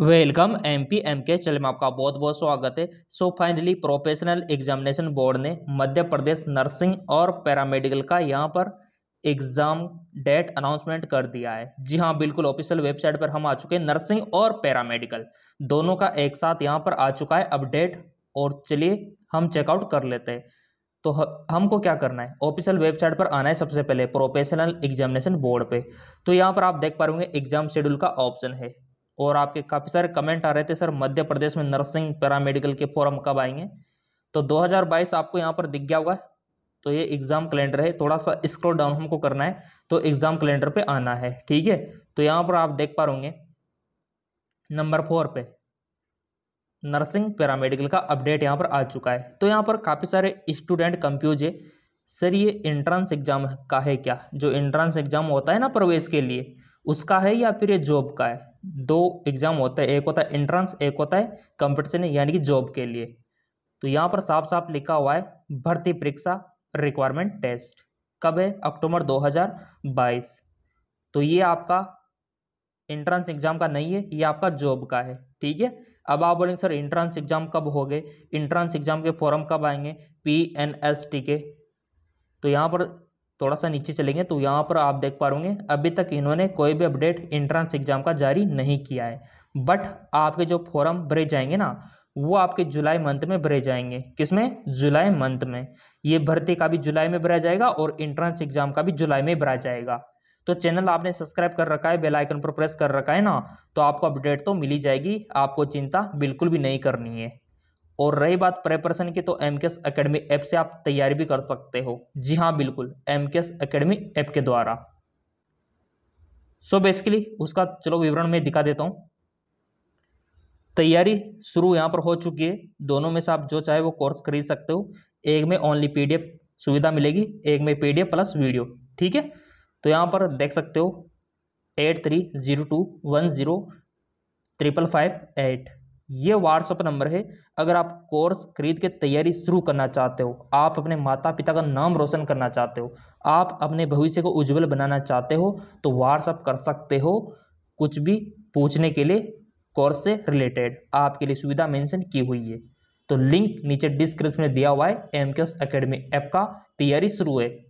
welcome M P M K channel में आपका बहुत बहुत स्वागत है so finally professional examination board ने मध्य प्रदेश नर्सिंग और पैरामेडिकल का यहाँ पर एग्ज़ाम डेट अनाउंसमेंट कर दिया है जी हाँ बिल्कुल ऑफिशियल वेबसाइट पर हम आ चुके हैं नर्सिंग और पैरामेडिकल दोनों का एक साथ यहाँ पर आ चुका है अपडेट और चलिए हम चेकआउट कर लेते हैं तो हमको क्या करना है ऑफिशियल वेबसाइट पर आना है सबसे पहले प्रोफेशनल एग्जामिनेशन बोर्ड पे तो यहाँ पर आप देख पा रहे एग्जाम शेड्यूल का ऑप्शन है और आपके काफ़ी सारे कमेंट आ रहे थे सर मध्य प्रदेश में नर्सिंग पैरामेडिकल के फॉर्म कब आएंगे तो 2022 आपको यहाँ पर दिख गया होगा तो ये एग्ज़ाम कैलेंडर है थोड़ा सा स्क्रॉल डाउन हमको करना है तो एग्ज़ाम कैलेंडर पे आना है ठीक है तो यहाँ पर आप देख पा रहोगे नंबर फोर पे नर्सिंग पैरामेडिकल का अपडेट यहाँ पर आ चुका है तो यहाँ पर काफ़ी सारे स्टूडेंट कंफ्यूज है सर ये एंट्रेंस एग्ज़ाम का है क्या जो एंट्रेंस एग्ज़ाम होता है ना प्रवेश के लिए उसका है या फिर ये जॉब का है दो एग्ज़ाम होता है एक होता है एंट्रेंस एक होता है कंपटीशन यानी कि जॉब के लिए तो यहाँ पर साफ साफ लिखा हुआ है भर्ती परीक्षा रिक्वायरमेंट टेस्ट कब है अक्टूबर 2022 तो ये आपका एंट्रेंस एग्जाम का नहीं है ये आपका जॉब का है ठीक है अब आप बोलेंगे सर इंट्रेंस एग्जाम कब हो गए इंट्रेंस एग्जाम के फॉरम कब आएंगे पी एन एस टी के तो यहाँ पर थोड़ा सा नीचे चलेंगे तो यहाँ पर आप देख पा रहे अभी तक इन्होंने कोई भी अपडेट इंट्रेंस एग्जाम का जारी नहीं किया है बट आपके जो फॉर्म भरे जाएंगे ना वो आपके जुलाई मंथ में भरे जाएंगे किसमें जुलाई मंथ में ये भर्ती का भी जुलाई में भरा जाएगा और इंट्रेंस एग्जाम का भी जुलाई में भरा जाएगा तो चैनल आपने सब्सक्राइब कर रखा है बेल आइकन पर प्रेस कर रखा है ना तो आपको अपडेट तो मिली जाएगी आपको चिंता बिल्कुल भी नहीं करनी है और रही बात प्रेपरेशन की तो एम के एस अकेडमी ऐप से आप तैयारी भी कर सकते हो जी हाँ बिल्कुल एम के एस अकेडमी ऐप के द्वारा सो so बेसिकली उसका चलो विवरण मैं दिखा देता हूँ तैयारी शुरू यहाँ पर हो चुकी है दोनों में से आप जो चाहे वो कोर्स खरीद सकते हो एक में ओनली पी सुविधा मिलेगी एक में पी प्लस वीडियो ठीक है तो यहाँ पर देख सकते हो eight three zero two one zero triple five eight ये व्हाट्सअप नंबर है अगर आप कोर्स खरीद के तैयारी शुरू करना चाहते हो आप अपने माता पिता का नाम रोशन करना चाहते हो आप अपने भविष्य को उज्जवल बनाना चाहते हो तो व्हाट्सअप कर सकते हो कुछ भी पूछने के लिए कोर्स से रिलेटेड आपके लिए सुविधा मेंशन की हुई है तो लिंक नीचे डिस्क्रिप्शन में दिया हुआ है एम के एस ऐप का तैयारी शुरू है